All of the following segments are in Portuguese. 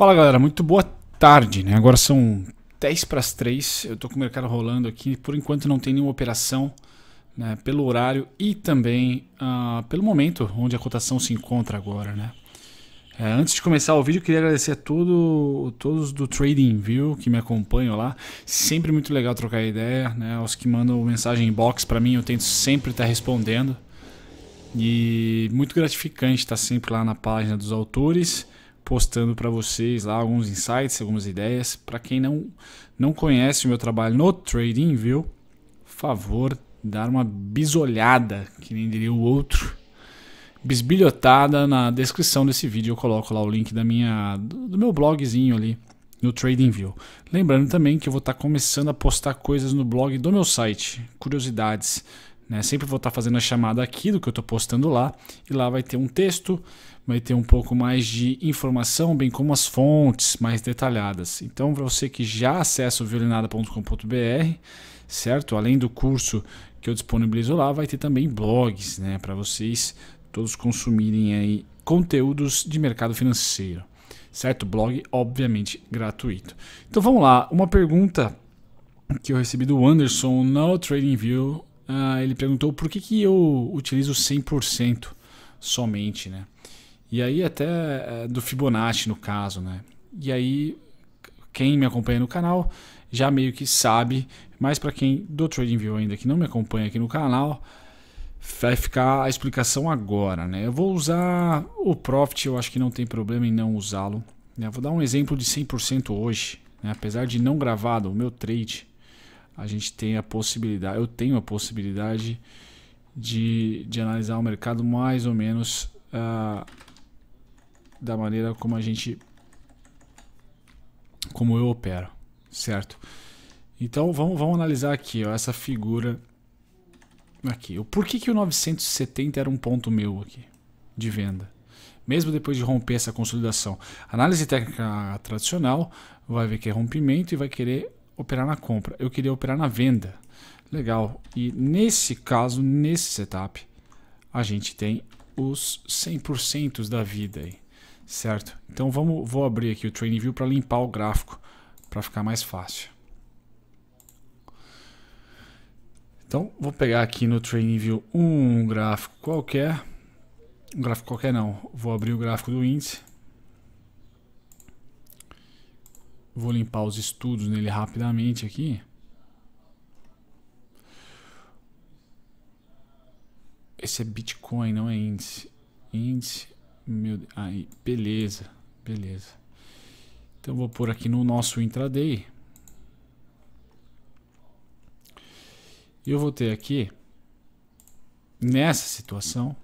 Fala galera, muito boa tarde, né? Agora são 10 para as 3, eu tô com o mercado rolando aqui, por enquanto não tem nenhuma operação, né, pelo horário e também ah, pelo momento onde a cotação se encontra agora, né? É, antes de começar o vídeo, queria agradecer a todo, todos do Trading View que me acompanham lá. Sempre muito legal trocar ideia, né? Os que mandam mensagem em inbox para mim, eu tento sempre estar tá respondendo. E muito gratificante estar tá sempre lá na página dos autores postando para vocês lá alguns insights, algumas ideias. Para quem não, não conhece o meu trabalho no trading, viu? Favor dar uma bisolhada, que nem diria o outro. Bisbilhotada na descrição desse vídeo, eu coloco lá o link da minha do meu blogzinho ali no TradingView. Lembrando também que eu vou estar tá começando a postar coisas no blog do meu site, curiosidades, né? Sempre vou estar fazendo a chamada aqui do que eu estou postando lá, e lá vai ter um texto, vai ter um pouco mais de informação, bem como as fontes mais detalhadas. Então, para você que já acessa o violinada.com.br, certo? Além do curso que eu disponibilizo lá, vai ter também blogs, né? Para vocês todos consumirem aí conteúdos de mercado financeiro, certo? Blog, obviamente, gratuito. Então vamos lá, uma pergunta que eu recebi do Anderson no TradingView ah, ele perguntou por que, que eu utilizo 100% somente, né? E aí até eh, do Fibonacci no caso, né? E aí quem me acompanha no canal já meio que sabe, mas para quem do TradingView ainda que não me acompanha aqui no canal, vai ficar a explicação agora, né? Eu vou usar o Profit, eu acho que não tem problema em não usá-lo. Né? Vou dar um exemplo de 100% hoje, né? apesar de não gravado o meu trade, a gente tem a possibilidade, eu tenho a possibilidade de, de analisar o mercado mais ou menos uh, da maneira como a gente, como eu opero, certo? Então vamos, vamos analisar aqui ó, essa figura aqui. O porquê que o 970 era um ponto meu aqui de venda? mesmo depois de romper essa consolidação. análise técnica tradicional vai ver que é rompimento e vai querer operar na compra, eu queria operar na venda. Legal. E nesse caso, nesse setup, a gente tem os 100% da vida aí, certo? Então vamos, vou abrir aqui o Training View para limpar o gráfico, para ficar mais fácil. Então vou pegar aqui no Training View um gráfico qualquer, um gráfico qualquer não, vou abrir o gráfico do índice Vou limpar os estudos nele rapidamente aqui. Esse é Bitcoin, não é índice. Índice, meu, aí, beleza, beleza. Então vou pôr aqui no nosso intraday. Eu vou ter aqui nessa situação,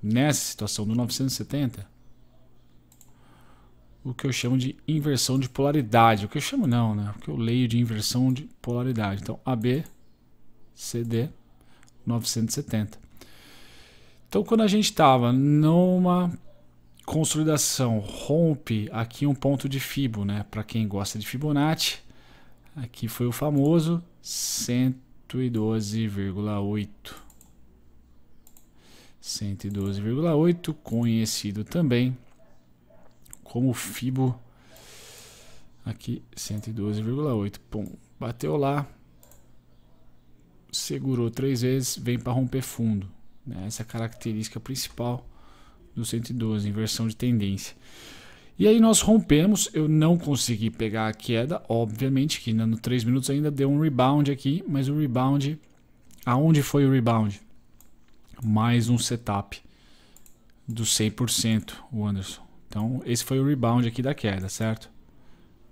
nessa situação do 970, o que eu chamo de inversão de polaridade. O que eu chamo não, né? O que eu leio de inversão de polaridade. Então, AB, CD, 970. Então, quando a gente estava numa consolidação, rompe aqui um ponto de Fibo, né? Para quem gosta de Fibonacci, aqui foi o famoso 112,8. 112,8, conhecido também como o FIBO aqui 112,8 pum bateu lá segurou três vezes vem para romper fundo né? essa é a característica principal do 112 inversão de tendência e aí nós rompemos, eu não consegui pegar a queda, obviamente que no 3 minutos ainda deu um rebound aqui, mas o rebound, aonde foi o rebound? Mais um setup do 100%, o Anderson. Então, esse foi o rebound aqui da queda, certo?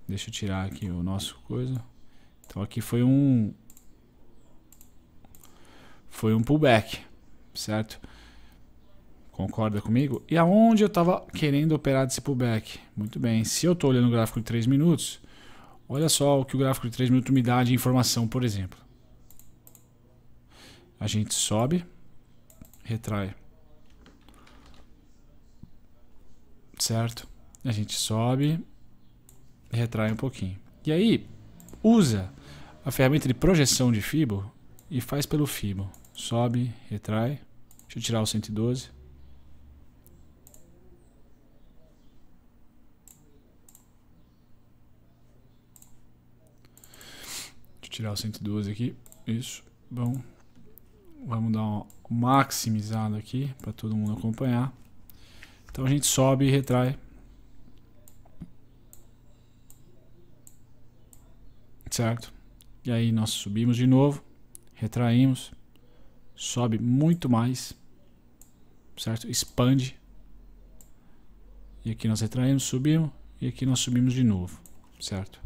Deixa eu tirar aqui o nosso coisa. Então, aqui foi um... Foi um pullback, certo? Concorda comigo? E aonde eu estava querendo operar desse pullback? Muito bem, se eu estou olhando o gráfico de 3 minutos, olha só o que o gráfico de 3 minutos me dá de informação, por exemplo. A gente sobe, retrai. certo? A gente sobe, retrai um pouquinho. E aí, usa a ferramenta de projeção de fibo e faz pelo fibo. Sobe, retrai. Deixa eu tirar o 112. Deixa eu tirar o 112 aqui. Isso. Bom. Vamos dar uma maximizada aqui para todo mundo acompanhar. Então a gente sobe e retrai. Certo? E aí nós subimos de novo, retraímos, sobe muito mais, certo? Expande. E aqui nós retraímos, subimos, e aqui nós subimos de novo, certo?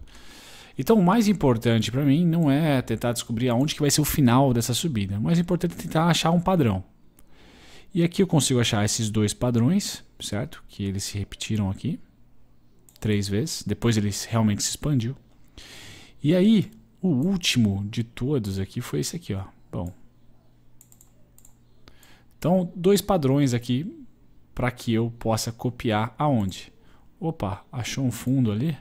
Então o mais importante para mim não é tentar descobrir aonde que vai ser o final dessa subida. O mais importante é tentar achar um padrão. E aqui eu consigo achar esses dois padrões, certo? Que eles se repetiram aqui três vezes. Depois ele realmente se expandiu. E aí, o último de todos aqui foi esse aqui, ó. Bom. Então, dois padrões aqui para que eu possa copiar aonde? Opa, achou um fundo ali?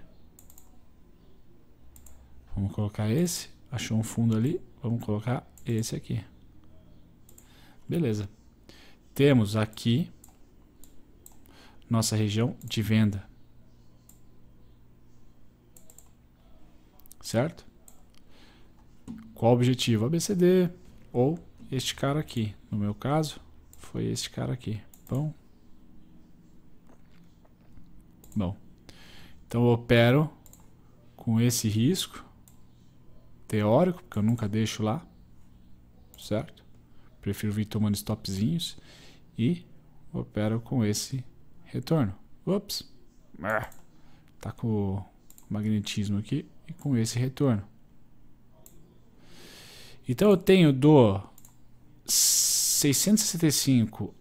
Vamos colocar esse. Achou um fundo ali? Vamos colocar esse aqui. Beleza temos aqui nossa região de venda. Certo? Qual o objetivo? ABCD ou este cara aqui. No meu caso, foi este cara aqui. Bom. Bom. Então eu opero com esse risco teórico, porque eu nunca deixo lá. Certo? Prefiro vir tomando stopzinhos e opero com esse retorno. Ops! Ah, tá com o magnetismo aqui e com esse retorno. Então eu tenho do 665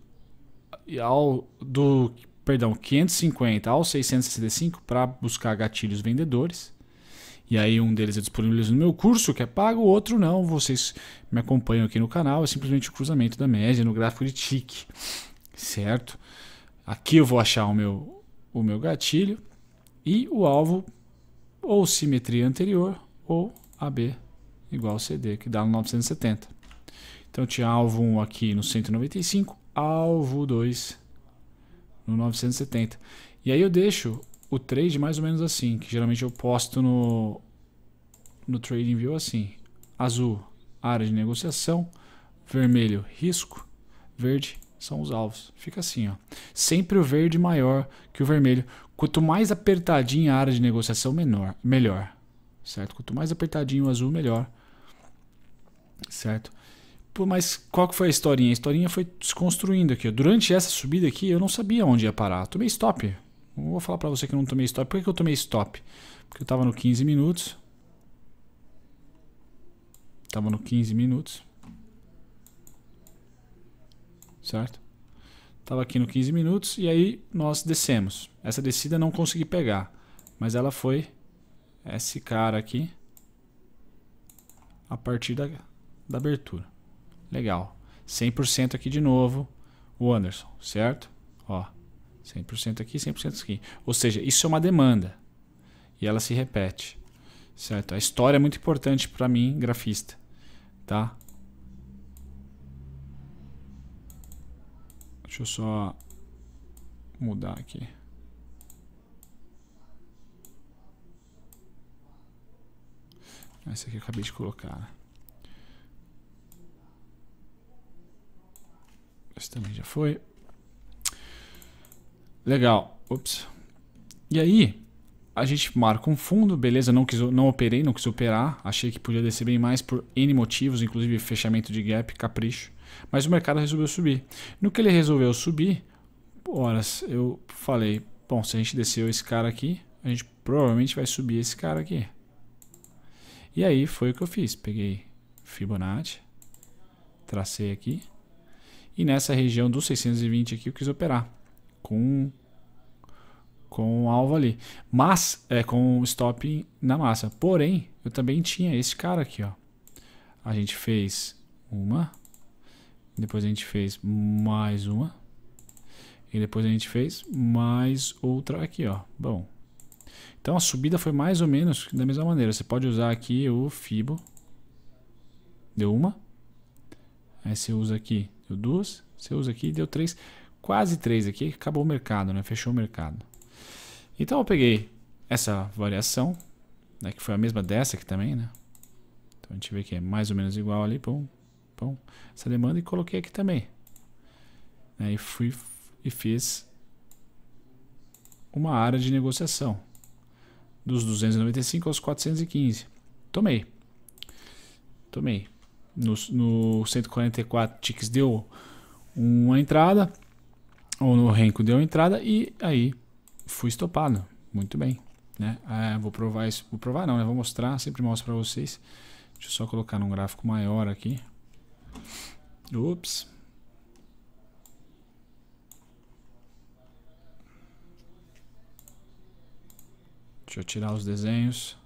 ao do perdão, 550 ao 665 para buscar gatilhos vendedores e aí um deles é disponibilizo no meu curso, que é pago, o outro não. Vocês me acompanham aqui no canal, é simplesmente o cruzamento da média no gráfico de tique, certo? Aqui eu vou achar o meu, o meu gatilho e o alvo ou simetria anterior ou AB igual CD, que dá no 970. Então tinha alvo 1 aqui no 195, alvo 2 no 970. E aí eu deixo o trade mais ou menos assim, que geralmente eu posto no, no Trading View assim. Azul, área de negociação, vermelho, risco, verde, são os alvos. Fica assim, ó. Sempre o verde maior que o vermelho. Quanto mais apertadinha a área de negociação, menor, melhor. Certo? Quanto mais apertadinho o azul, melhor. Certo? mas qual que foi a historinha? A historinha foi desconstruindo aqui. Durante essa subida aqui, eu não sabia onde ia parar. Tomei stop. Não vou falar para você que eu não tomei stop. Por que, que eu tomei stop? Porque eu estava no 15 minutos. Estava no 15 minutos. Certo? Tava aqui no 15 minutos e aí nós descemos. Essa descida não consegui pegar, mas ela foi esse cara aqui a partir da, da abertura. Legal. 100% aqui de novo o Anderson, certo? Ó. 100% aqui, 100% aqui. Ou seja, isso é uma demanda. E ela se repete. Certo? A história é muito importante para mim, grafista. Tá? Deixa eu só mudar aqui. Essa aqui eu acabei de colocar. Né? Esse também já foi. Legal. Ups. E aí, a gente marca um fundo, beleza, não, quis, não operei, não quis operar, achei que podia descer bem mais por N motivos, inclusive fechamento de gap, capricho, mas o mercado resolveu subir. No que ele resolveu subir, horas, eu falei, bom, se a gente desceu esse cara aqui, a gente provavelmente vai subir esse cara aqui. E aí foi o que eu fiz, peguei Fibonacci, tracei aqui, e nessa região dos 620 aqui eu quis operar com com o alvo ali, mas é com o stop na massa. Porém, eu também tinha esse cara aqui, ó. A gente fez uma, depois a gente fez mais uma e depois a gente fez mais outra aqui, ó. Bom. Então a subida foi mais ou menos da mesma maneira. Você pode usar aqui o fibo. Deu uma. Aí você usa aqui, deu duas. Você usa aqui, deu três quase 3 aqui, acabou o mercado, né? Fechou o mercado. Então eu peguei essa variação, né, que foi a mesma dessa aqui também, né? Então a gente vê que é mais ou menos igual ali, pum, pum, essa demanda e coloquei aqui também. Né, e fui e fiz uma área de negociação dos 295 aos 415. Tomei. Tomei. No, no 144 ticks deu uma entrada, ou no renco deu entrada e aí fui estopado. Muito bem. Né? É, vou provar isso. Vou provar não, né? Vou mostrar, sempre mostro para vocês. Deixa eu só colocar num gráfico maior aqui. Ups. Deixa eu tirar os desenhos.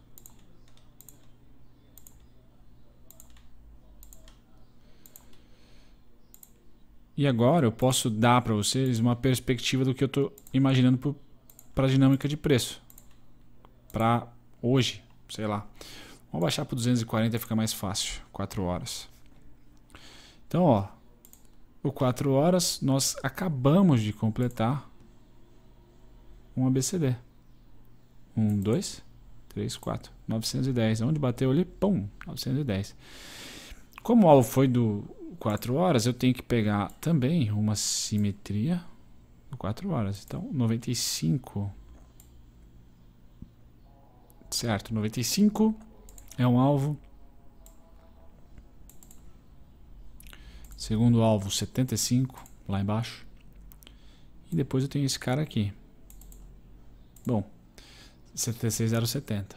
E agora eu posso dar para vocês uma perspectiva do que eu estou imaginando para a dinâmica de preço. Para hoje, sei lá. Vamos baixar para 240 e fica mais fácil, 4 horas. Então, ó, o 4 horas nós acabamos de completar um ABCD. 1, 2, 3, 4, 910. Onde bateu ali? Pum, 910. Como o alvo foi do 4 horas, eu tenho que pegar também uma simetria 4 horas. Então, 95. Certo, 95 é um alvo. Segundo alvo, 75, lá embaixo. E depois eu tenho esse cara aqui. Bom, 76070.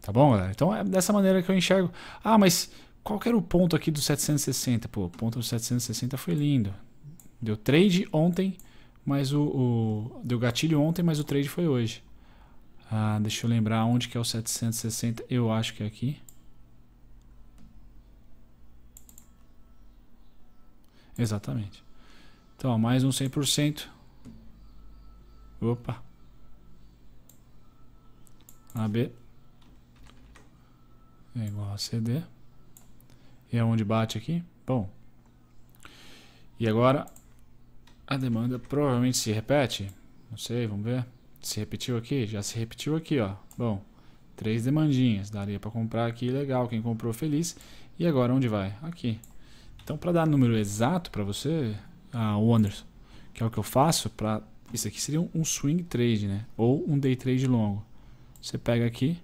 Tá bom, galera? Então é dessa maneira que eu enxergo. Ah, mas qual que era o ponto aqui do 760? Pô, o ponto do 760 foi lindo. Deu trade ontem, mas o, o, Deu gatilho ontem, mas o trade foi hoje. Ah, deixa eu lembrar onde que é o 760. Eu acho que é aqui. Exatamente. Então, ó, mais um 100%. Opa. AB. É igual a CD. E é aonde bate aqui? Bom. E agora a demanda provavelmente se repete. Não sei, vamos ver. Se repetiu aqui? Já se repetiu aqui, ó. Bom, três demandinhas. Daria para comprar aqui, legal. Quem comprou, feliz. E agora onde vai? Aqui. Então, para dar número exato para você, ah, o Anderson, que é o que eu faço, para isso aqui seria um swing trade, né? Ou um day trade longo. Você pega aqui,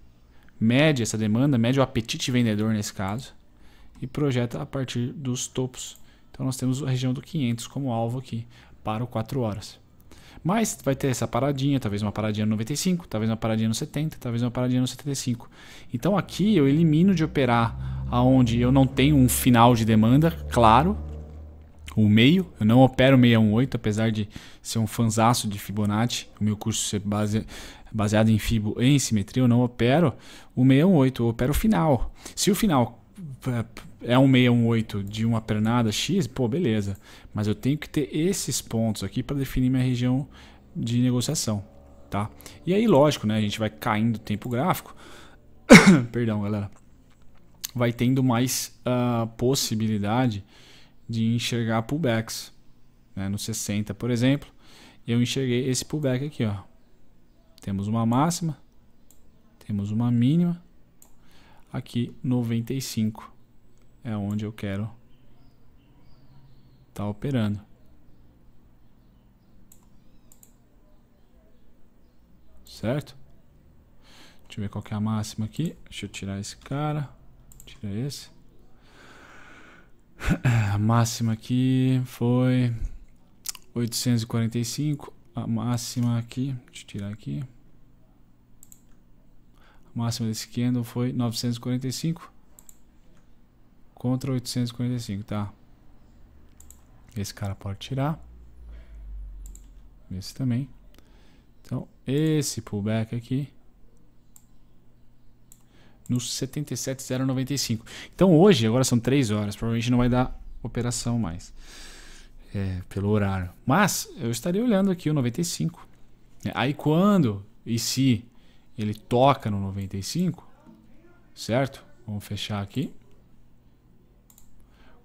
mede essa demanda, mede o apetite vendedor nesse caso e projeta a partir dos topos. Então nós temos a região do 500 como alvo aqui para o 4 horas. Mas vai ter essa paradinha, talvez uma paradinha no 95, talvez uma paradinha no 70, talvez uma paradinha no 75. Então aqui eu elimino de operar aonde eu não tenho um final de demanda, claro, o meio. Eu não opero 618, apesar de ser um fanzaço de Fibonacci, o meu curso ser base, baseado em Fibo em simetria, eu não opero o 618, eu opero o final. Se o final eh, é um 6, um de uma pernada X, pô, beleza. Mas eu tenho que ter esses pontos aqui para definir minha região de negociação, tá? E aí, lógico, né? A gente vai caindo o tempo gráfico. Perdão, galera. Vai tendo mais uh, possibilidade de enxergar pullbacks. Né? No 60, por exemplo, eu enxerguei esse pullback aqui, ó. Temos uma máxima, temos uma mínima, aqui 95 é onde eu quero estar tá operando. Certo? Deixa eu ver qual que é a máxima aqui. Deixa eu tirar esse cara. Tira esse. A máxima aqui foi 845. A máxima aqui, deixa eu tirar aqui. A máxima desse candle foi 945. Contra 845, tá. Esse cara pode tirar. Esse também. Então, esse pullback aqui. No 77,095. Então, hoje, agora são 3 horas. Provavelmente não vai dar operação mais. É, pelo horário. Mas, eu estaria olhando aqui o 95. Né? Aí, quando e se ele toca no 95, certo? Vamos fechar aqui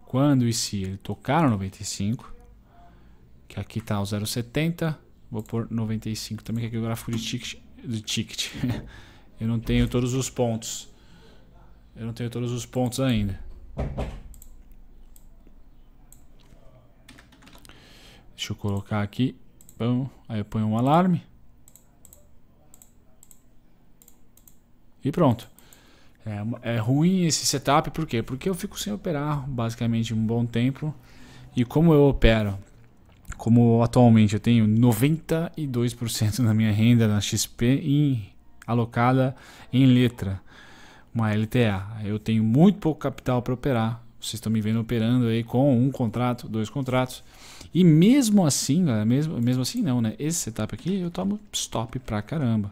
quando e se ele tocar no 95, que aqui está o 0,70, vou pôr 95 também, que aqui é o gráfico de ticket, de ticket. eu não tenho todos os pontos, eu não tenho todos os pontos ainda. Deixa eu colocar aqui, Bom, aí eu ponho um alarme. E pronto. É, é, ruim esse setup, por quê? Porque eu fico sem operar basicamente um bom tempo. E como eu opero, como atualmente eu tenho 92% da minha renda na XP em, alocada em letra, uma LTA. Eu tenho muito pouco capital para operar. Vocês estão me vendo operando aí com um contrato, dois contratos. E mesmo assim, galera, mesmo, mesmo assim não, né? Esse setup aqui eu tomo stop pra caramba.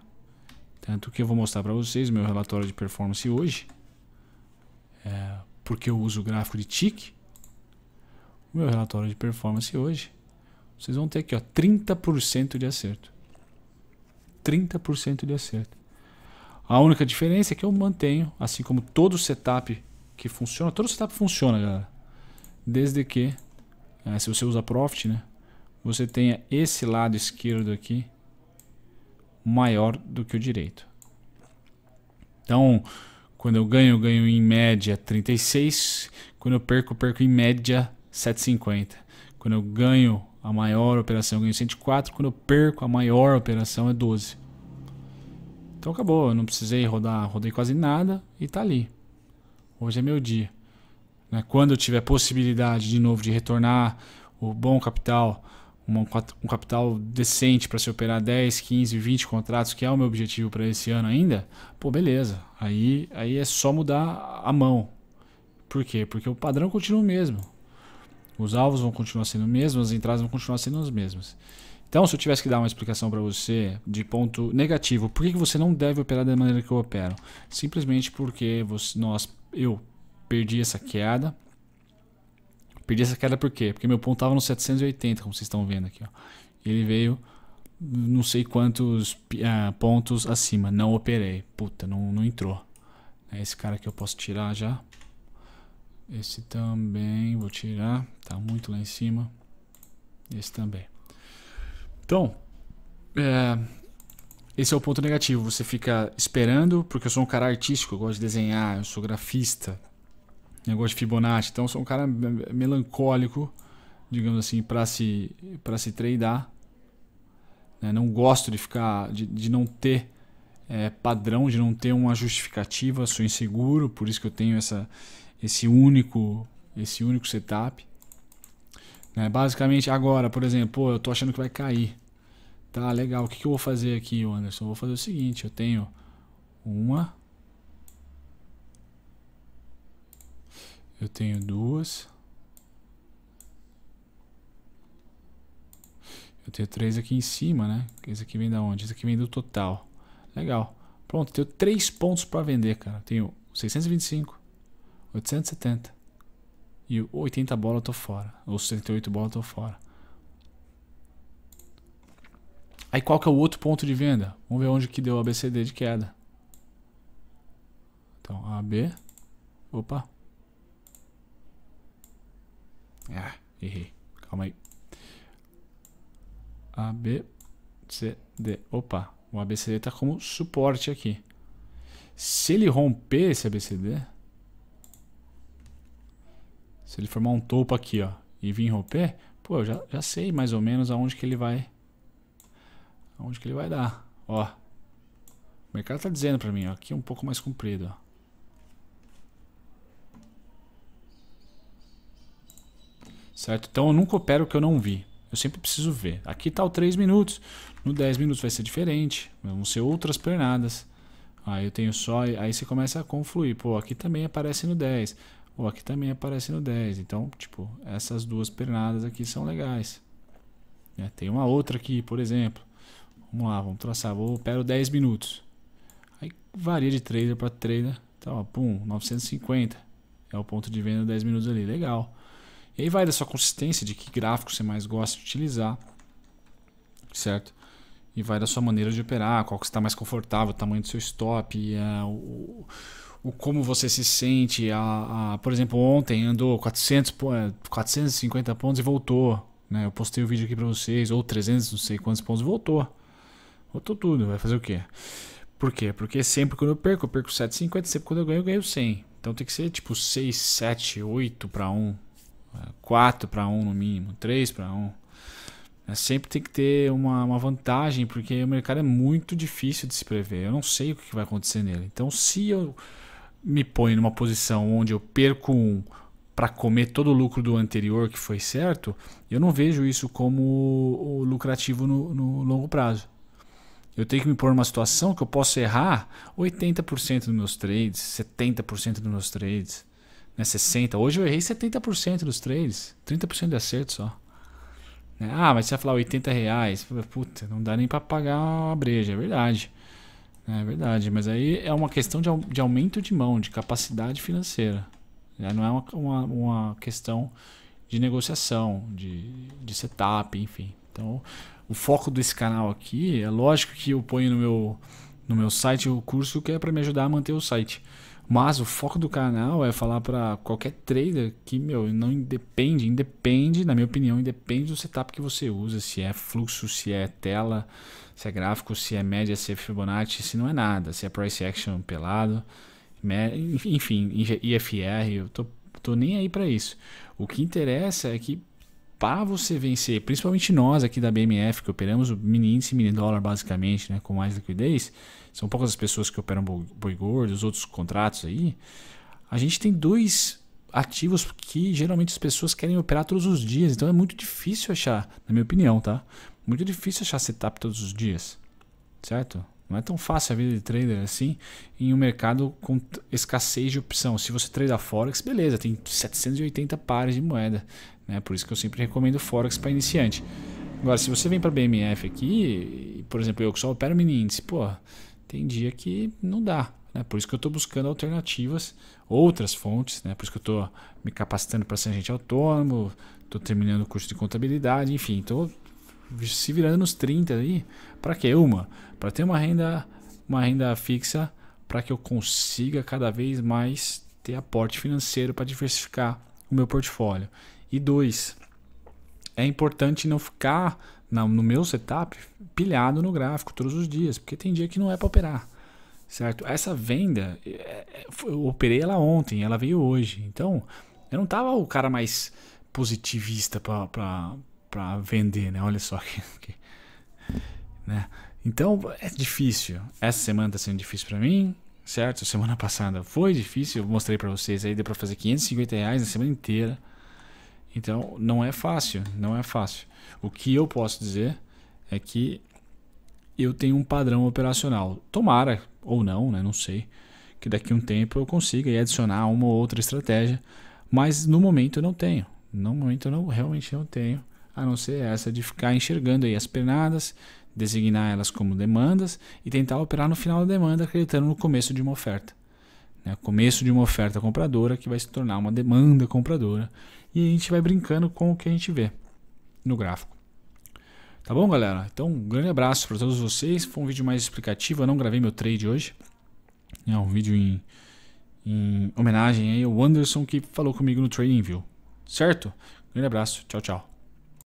Tanto que eu vou mostrar para vocês meu relatório de performance hoje, é, porque eu uso o gráfico de TIC. O meu relatório de performance hoje, vocês vão ter aqui ó, 30% de acerto. 30% de acerto. A única diferença é que eu mantenho, assim como todo setup que funciona, todo setup funciona, galera. Desde que, é, se você usa Profit, né, você tenha esse lado esquerdo aqui maior do que o direito. Então, quando eu ganho, eu ganho em média 36. Quando eu perco, eu perco em média 750. Quando eu ganho a maior operação, eu ganho 104. Quando eu perco, a maior operação é 12. Então acabou, eu não precisei rodar, rodei quase nada e tá ali. Hoje é meu dia. Né? Quando eu tiver possibilidade de novo de retornar o bom capital um um capital decente para se operar 10, 15, 20 contratos, que é o meu objetivo para esse ano ainda, pô, beleza. Aí, aí é só mudar a mão. Por quê? Porque o padrão continua o mesmo. Os alvos vão continuar sendo os mesmos, as entradas vão continuar sendo as mesmas. Então, se eu tivesse que dar uma explicação para você de ponto negativo, por que você não deve operar da maneira que eu opero? Simplesmente porque você, nós, eu perdi essa queda, Perdi essa queda por quê? Porque meu ponto estava no 780, como vocês estão vendo aqui. Ó. ele veio não sei quantos ah, pontos acima. Não operei. Puta, não, não entrou. É esse cara aqui eu posso tirar já. Esse também vou tirar. Tá muito lá em cima. Esse também. Então, é, esse é o ponto negativo. Você fica esperando, porque eu sou um cara artístico, eu gosto de desenhar, eu sou grafista negócio de Fibonacci. Então sou um cara melancólico, digamos assim, para se para se treinar. Né? Não gosto de ficar de, de não ter é, padrão, de não ter uma justificativa. Sou inseguro, por isso que eu tenho essa esse único esse único setup. Né? Basicamente agora, por exemplo, pô, eu tô achando que vai cair. Tá legal. O que, que eu vou fazer aqui, Anderson? Eu vou fazer o seguinte. Eu tenho uma Eu tenho duas. Eu tenho três aqui em cima, né? Esse aqui vem da onde? Esse aqui vem do total. Legal. Pronto, tenho três pontos para vender, cara. Tenho 625, 870 e 80 bola eu tô fora. Ou 68 bola eu tô fora. Aí qual que é o outro ponto de venda? Vamos ver onde que deu o ABCD de queda. Então, AB. Opa. Ah, errei. Calma aí. A, B, C, D. Opa, o ABCD está como suporte aqui. Se ele romper esse ABCD, se ele formar um topo aqui ó, e vir romper, pô, eu já, já sei mais ou menos aonde que ele vai aonde que ele vai dar. Ó, o mercado está dizendo para mim, ó, aqui é um pouco mais comprido. Ó. certo? Então eu nunca opero o que eu não vi. Eu sempre preciso ver. Aqui está o 3 minutos, no 10 minutos vai ser diferente, vão ser outras pernadas. Aí eu tenho só, aí você começa a confluir. Pô, aqui também aparece no 10, ou aqui também aparece no 10. Então, tipo, essas duas pernadas aqui são legais. É, tem uma outra aqui, por exemplo. Vamos lá, vamos traçar. Vou opero 10 minutos. Aí varia de trader para trader. Então, ó, pum, 950 é o ponto de venda 10 minutos ali. Legal. E aí vai da sua consistência, de que gráfico você mais gosta de utilizar, certo? E vai da sua maneira de operar, qual que está mais confortável, o tamanho do seu stop, eh, o, o, como você se sente. A, a, por exemplo, ontem andou 400, 450 eh, pontos e voltou. Né? Eu postei o um vídeo aqui para vocês, ou 300, não sei quantos pontos, voltou. Voltou tudo, vai fazer o quê? Por quê? Porque sempre quando eu perco, eu perco 7,50, sempre quando eu ganho, eu ganho 100. Então tem que ser tipo 6, 7, 8 para 1, 4 para 1 no mínimo, 3 para 1. É, sempre tem que ter uma, uma vantagem, porque o mercado é muito difícil de se prever. Eu não sei o que vai acontecer nele. Então, se eu me ponho numa posição onde eu perco um para comer todo o lucro do anterior que foi certo, eu não vejo isso como lucrativo no, no longo prazo. Eu tenho que me pôr numa situação que eu posso errar 80% dos meus trades, 70% dos meus trades. Né, 60%. Hoje eu errei 70% dos trades. 30% de acerto só. Né? Ah, mas você vai falar 80 reais. Puta, não dá nem para pagar a breja. É verdade. É verdade. Mas aí é uma questão de, de aumento de mão, de capacidade financeira. Já não é uma, uma, uma, questão de negociação, de, de setup, enfim. Então, o foco desse canal aqui, é lógico que eu ponho no meu, no meu site o curso que é para me ajudar a manter o site. Mas o foco do canal é falar para qualquer trader que, meu, não independe, independe, na minha opinião, independe do setup que você usa, se é fluxo, se é tela, se é gráfico, se é média, se é Fibonacci, se não é nada, se é price action pelado, enfim, IFR, eu tô, tô nem aí para isso. O que interessa é que para você vencer, principalmente nós aqui da BMF, que operamos o mini índice e mini dólar basicamente, né, com mais liquidez, são poucas as pessoas que operam boi gordo, os outros contratos aí, a gente tem dois ativos que geralmente as pessoas querem operar todos os dias, então é muito difícil achar, na minha opinião, tá? Muito difícil achar setup todos os dias, certo? Não é tão fácil a vida de trader assim em um mercado com escassez de opção. Se você trader Forex, beleza, tem 780 pares de moeda. Né? Por isso que eu sempre recomendo Forex para iniciante. Agora, se você vem para BMF aqui, por exemplo, eu que só opero mini índice, pô, tem dia que não dá. Né? Por isso que eu estou buscando alternativas, outras fontes, né? por isso que eu estou me capacitando para ser agente autônomo, estou terminando o curso de contabilidade, enfim, estou se virando nos 30 aí, para quê? Uma, para ter uma renda, uma renda fixa, para que eu consiga cada vez mais ter aporte financeiro para diversificar o meu portfólio. E dois, é importante não ficar na, no meu setup pilhado no gráfico todos os dias, porque tem dia que não é para operar certo? Essa venda, é, é, eu operei ela ontem, ela veio hoje. Então, eu não tava o cara mais positivista para para vender, né? Olha só que, que né? Então é difícil. Essa semana tá sendo difícil para mim, certo? Semana passada foi difícil, eu mostrei para vocês aí, deu para fazer 550 reais na semana inteira. Então não é fácil, não é fácil. O que eu posso dizer é que eu tenho um padrão operacional. Tomara ou não, né? Não sei. Que daqui a um tempo eu consiga adicionar uma ou outra estratégia, mas no momento eu não tenho. No momento eu não, realmente não tenho a não ser essa de ficar enxergando aí as pernadas, designar elas como demandas e tentar operar no final da demanda, acreditando no começo de uma oferta. Né? Começo de uma oferta compradora que vai se tornar uma demanda compradora e a gente vai brincando com o que a gente vê no gráfico. Tá bom, galera? Então, um grande abraço para todos vocês. Foi um vídeo mais explicativo. Eu não gravei meu trade hoje. É um vídeo em, em homenagem aí ao Anderson que falou comigo no TradingView, Certo? Um grande abraço. Tchau, tchau.